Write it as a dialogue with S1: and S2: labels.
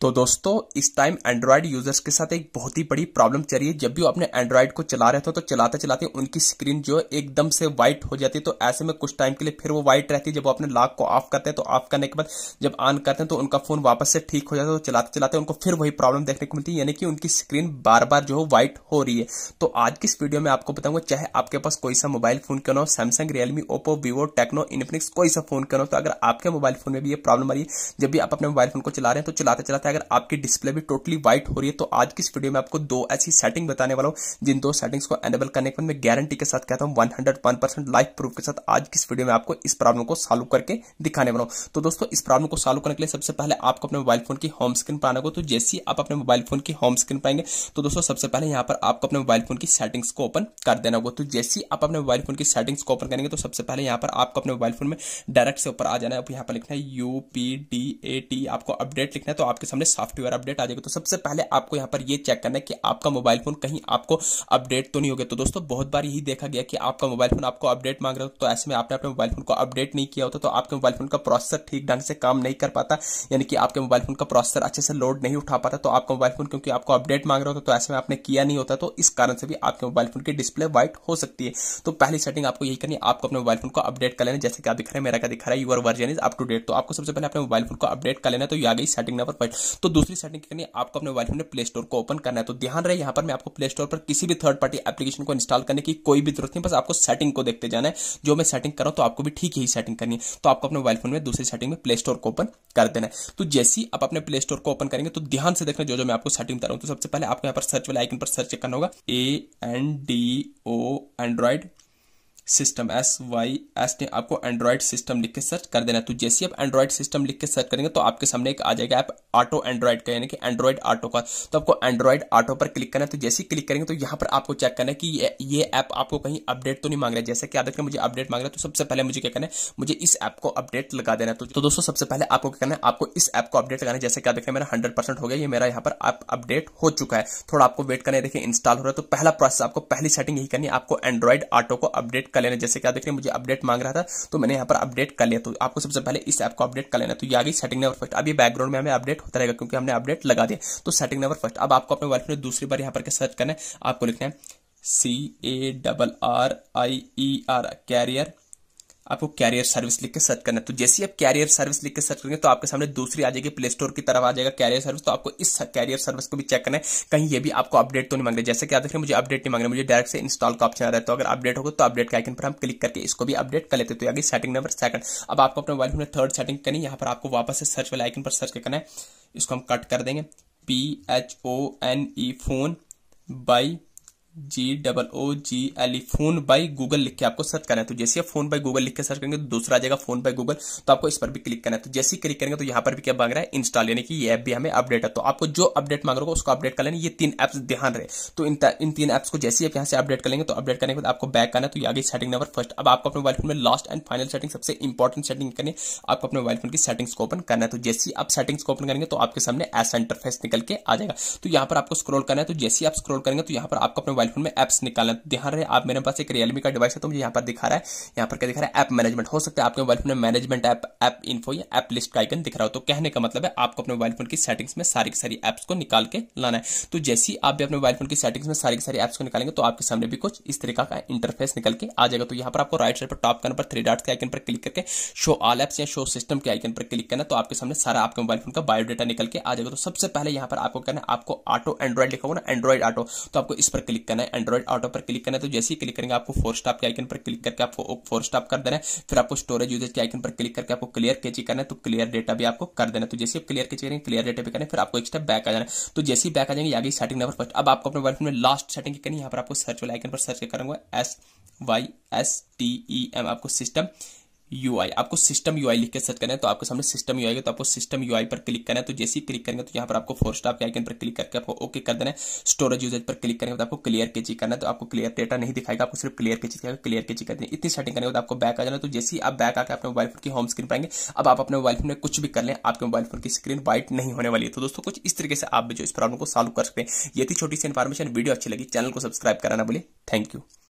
S1: तो दोस्तों इस टाइम एंड्रॉयड यूजर्स के साथ एक बहुत ही बड़ी प्रॉब्लम चल रही है जब भी वो अपने एंड्रॉयड को चला रहे थे तो चलाते चलाते उनकी स्क्रीन जो है एकदम से व्हाइट हो जाती है तो ऐसे में कुछ टाइम के लिए फिर वो व्हाइट रहती है जब वो अपने लॉक को ऑफ करते हैं तो ऑफ करने के बाद जब ऑन करते हैं तो उनका फोन वापस से ठीक हो जाता है तो चलाते चलाते उनको फिर वही प्रॉब्लम देखने को मिलती है यानी कि उनकी स्क्रीन बार बार जो है व्हाइट हो रही है तो आज की इस वीडियो में आपको बताऊंगा चाहे आपके पास कोई सा मोबाइल फोन क्यों ना हो Samsung Realme Oppo Vivo Tecno Infinix कोई सा फोन क्यों ना हो तो अगर आपके मोबाइल फोन में भी ये प्रॉब्लम आ रही है जब भी आप अपने मोबाइल फोन को चला रहे हैं तो चलाते चलाते है अगर आपकी डिस्प्ले भी टोटली व्हाइट हो रही है तो आज की इस वीडियो में आपको दो ऐसी सेटिंग बताने वाला हूं जिन दो सेटिंग्स को एनेबल करने के बाद मैं गारंटी के साथ कहता हूं वन हंड्रेड लाइफ प्रूफ के साथ आज की इस वीडियो में आपको इस प्रॉब्लम को सॉल्व करके दिखाने वाला हूं तो दोस्तों इस प्रॉब्लम को सॉल्व करने के लिए सबसे पहले आपको अपने मोबाइल फोन की होम स्क्रीन पर आना होगा तो जैसे ही आप अपने मोबाइल फोन की होम स्क्रीन पाएंगे तो दोस्तों सबसे पहले यहां पर आपको अपने मोबाइल फोन की सेटिंग्स को ओपन कर देना होगा तो जैसे ही आप अपने मोबाइल फोन की सेटिंग्स को ओपन करेंगे तो सबसे पहले यहां पर आपको अपने मोबाइल फोन में डायरेक्ट से ऊपर आ जाना है यहां पर लिखना है यू टी आपको अपडेट लिखना है तो आपके सामने सॉफ्टवेयर अपडेट आ जाएगा तो सबसे पहले आपको यहाँ पर ये चेक करना है कि आपका मोबाइल फोन कहीं आपको अपडेट तो नहीं हो गया तो दोस्तों बहुत बार यही देखा गया कि आपका मोबाइल फोन आपको अपडेट मांग रहा हो तो ऐसे में आपने अपने मोबाइल फोन को अपडेट नहीं किया होता तो आपके मोबाइल फोन का प्रोसेसर ठीक ढंग से काम नहीं कर पाता यानी कि आपके मोबाइल फोन का प्रोसेसर अच्छे से लोड नहीं उठा पाता तो आपका मोबाइल फोन क्योंकि आपको अपडेट मांग रहा होता तो ऐसे में आपने किया नहीं होता तो इस कारण से भी आपके मोबाइल फोन की डिस्प्ले व्हाइट हो सकती है तो पहली सेटिंग आपको यही करनी आपको अपने मोबाइल फोन को अपडेट कर लेना जैसे कि आप दिख रहा है मेरा क्या दिखा रहा है your version is up to date तो आपको सबसे पहले अपने मोबाइल फोन को अपडेट कर लेना तो ये आ गई सेटिंग नंबर पर तो दूसरी सेटिंग करनी है आपको अपने मोबाइल फोन में प्ले स्टोर को ओपन करना है तो ध्यान रहे यहाँ पर मैं आपको प्ले स्टोर पर किसी भी थर्ड पार्टी एप्लीकेशन को इंस्टॉल करने की कोई भी जरूरत नहीं बस आपको सेटिंग को देखते जाना है जो मैं सेटिंग कर रहा हूं तो आपको भी ठीक ही सेटिंग करनी है तो आपको अपने मोबाइल फोन में दूसरी सेटिंग में प्ले स्टोर को ओपन कर देना है तो जैसे ही आप अपने प्ले स्टोर को ओपन करेंगे तो ध्यान से देखना जो जो मैं आपको सेटिंग बता रहा हूं तो सबसे पहले आपको यहाँ पर सर्च वाले आइकन पर सर्च करना होगा A N D O android system S Y S T आपको एंड्रॉयड सिस्टम लिख के सर्च कर देना तो जैसे आप एंड्रॉइड सिस्टम लिख के सर्च करेंगे तो आपके सामने एक आ जाएगा ऐप ऑटो एंड्रॉइड का यानी कि एंड्रॉइड ऑटो का तो आपको एंड्रॉइड ऑटो पर क्लिक करना है तो जैसे ही क्लिक करेंगे तो यहाँ पर आपको चेक करना है कि ये ऐप आपको कहीं अपडेट तो नहीं मांग रहा है जैसे कि आदत देख रहे मुझे अपडेट मांग रहा है तो सबसे पहले मुझे क्या करना है मुझे इस ऐप को अपडेट लगा देना है तो, तो दोस्तों सबसे पहले आपको क्या करना है आपको इस ऐप को अपडेट लगाना है जैसे कि आदत देख रहे हैं मेरा हंड्रेड हो गया ये मेरा यहाँ पर ऐप अपडेट हो चुका है थोड़ा आपको वेट करना है देखिए इंस्टॉल हो रहा है तो पहला प्रोसेस आपको पहली सेटिंग यही करनी है आपको एंड्रॉइड ऑटो को अपडेट कर लेना जैसे कि आप देख रहे हैं मुझे अपडेट मांग रहा था तो मैंने यहाँ पर अपडेट कर लिया तो आपको सबसे पहले इस ऐप को अपडेट कर लेना तो ये सेटिंग नंबर फर्स्ट अब ये बैकग्राउंड में हमें अपडेट होता रहेगा क्योंकि हमने अपडेट लगा दिया तो सेटिंग नंबर फर्स्ट अब आपको अपने वाइफ ने दूसरी बार यहाँ पर सर्च करना है आपको लिखना है C A double R I E R carrier आपको कैरियर सर्विस लिख के सर्च करना है तो जैसे ही आप कैरियर सर्विस लिख के सर्च करेंगे तो आपके सामने दूसरी आ जाएगी प्ले स्टोर की तरफ आ जाएगा कैरियर सर्विस तो आपको इस कैरियर सर्विस को भी चेक करना है कहीं ये भी आपको अपडेट तो नहीं मांग रहे जैसे कि आप देख रहे मुझे अपडेट नहीं मांग रहे मुझे डायरेक्ट से इंस्टॉल का ऑप्शन आ रहा है तो अगर अपडेट होगा तो अपडेट के आइकन पर हम क्लिक करके इसको भी अपडेट कर लेते तो आगे सेटिंग नंबर सेकंड अब आपको अपने मोबाइल फोन में थर्ड सेटिंग करनी यहाँ पर आपको वापस से सर्च वाले आइकन पर सर्च करना है इसको हम कट कर देंगे P H O N E phone by G double O G L E phone by Google लिख के आपको सर्च करना है तो जैसे आप फोन बाई गूगल लिख के सर्च करेंगे तो दूसरा आ जाएगा फोन बाई गूगल तो आपको इस पर भी क्लिक करना है तो जैसे ही क्लिक करेंगे तो यहाँ पर भी क्या मांग रहा है इंस्टॉल यानी कि ये ऐप भी हमें अपडेट है तो आपको जो अपडेट मांग रहा होगा उसको अपडेट कर लेना ये तीन ऐप्स ध्यान रहे तो इन, इन तीन ऐप्स को जैसे आप यहाँ से अपडेट करेंगे तो अपडेट करने के बाद आपको बैक करना है तो आगे सेटिंग नंबर फर्स्ट अब आपको अपने मोबाइल फोन में लास्ट एंड फाइनल सेटिंग सबसे इंपॉर्टेंट सेटिंग करनी आपको अपने मोबाइल फोन की सेटिंग्स को ओपन करना है तो जैसे ही आप सेटिंग्स को ओपन करेंगे तो आपके सामने ऐसा इंटरफेस निकल के आ जाएगा तो यहाँ पर आपको स्क्रोल करना है तो जैसे आप स्क्रोल करेंगे तो यहाँ पर आपको अपने मोबाइल मोबाइल फोन में एप्स निकालना तो ध्यान रहे आप मेरे पास एक रियलमी का डिवाइस है तो मुझे यहाँ पर दिखा रहा है यहाँ पर क्या दिखा रहा है ऐप मैनेजमेंट हो सकता है आपके मोबाइल फोन में मैनेजमेंट ऐप ऐप इन्फो या ऐप लिस्ट का आइकन दिख रहा हो तो कहने का मतलब है आपको अपने मोबाइल फोन की सेटिंग्स में सारी की सारी ऐप्स को निकाल के लाना है तो जैसे ही आप भी अपने मोबाइल फोन की सेटिंग्स में सारी की सारी ऐप्स को निकालेंगे तो आपके सामने भी कुछ इस तरीका का इंटरफेस निकल के आ जाएगा तो यहाँ पर आपको राइट साइड पर टॉप करना पर थ्री डार्ट के आइकन पर क्लिक करके शो ऑल ऐप्स या शो सिस्टम के आइकन पर क्लिक करना तो आपके सामने सारा आपके मोबाइल फोन का बायोडाटा निकल के आ जाएगा तो सबसे पहले यहाँ पर आपको करना आपको ऑटो एंड्रॉइड लिखा होगा ना एंड्रॉइड ऑटो तो आपको इस पर क्लिक करना करना है एंड्रॉइड ऑटो पर क्लिक करना है तो जैसे ही क्लिक करेंगे आपको फोर स्टाप के आइकन पर क्लिक करके आपको फोर स्टाप कर देना है फिर आपको स्टोरेज यूजेज के आइकन पर क्लिक करके आपको क्लियर कैची करना है तो क्लियर डेटा भी आपको कर देना है तो जैसे क्लियर कैची करेंगे क्लियर डेटा भी करना है फिर आपको एक स्टेप बैक आ जाना है तो जैसे ही बैक आ जाएंगे आगे सेटिंग नंबर फर्स्ट अब आपको अपने मोबाइल में लास्ट सेटिंग करनी है यहाँ पर आपको सर्च वाले आइकन पर सर्च करूंगा S Y S T E M आपको सिस्टम यू आपको सिस्टम यू लिख के सर्च करना है तो आपके सामने सिस्टम यू आई तो आपको सिस्टम यू पर क्लिक करना है तो जैसे ही क्लिक करेंगे तो यहाँ पर आपको फोर स्टाफ के आइकन पर क्लिक करके आपको ओके कर देना है स्टोरेज यूजेज पर क्लिक करेंगे तो आपको क्लियर के चीज करना है तो आपको क्लियर डेटा नहीं दिखाएगा आपको सिर्फ क्लियर के चीज क्लियर के चीज कर देना इतनी सेटिंग करेंगे तो आपको बैक आ जाना तो जैसे ही आप बैक आकर अपने मोबाइल फोन की होम स्क्रीन पाएंगे अब आप अपने मोबाइल फोन में कुछ भी कर लें आपके मोबाइल फोन की स्क्रीन व्हाइट नहीं होने वाली है तो दोस्तों कुछ इस तरीके से आप भी जो इस प्रॉब्लम को सॉल्व कर सकते हैं ये थी छोटी सी इन्फॉर्मेशन वीडियो अच्छी लगी चैनल को सब्सक्राइब कराना बोले थैंक यू